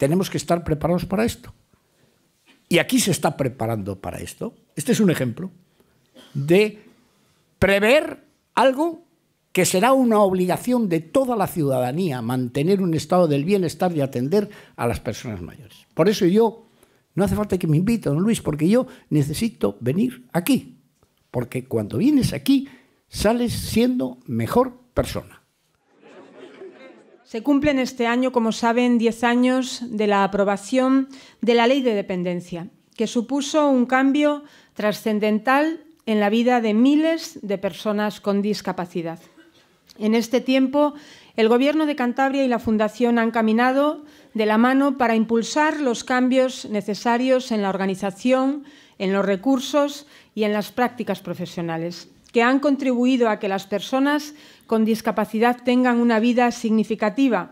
Tenemos que estar preparados para esto. Y aquí se está preparando para esto. Este es un ejemplo de prever algo que será una obligación de toda la ciudadanía mantener un estado del bienestar y atender a las personas mayores. Por eso yo, no hace falta que me invite, don Luis, porque yo necesito venir aquí. Porque cuando vienes aquí, sales siendo mejor persona. Se cumplen este año, como saben, 10 años de la aprobación de la Ley de Dependencia, que supuso un cambio trascendental en la vida de miles de personas con discapacidad. En este tiempo, el Gobierno de Cantabria y la Fundación han caminado de la mano para impulsar los cambios necesarios en la organización, en los recursos y en las prácticas profesionales, que han contribuido a que las personas con discapacidad tengan una vida significativa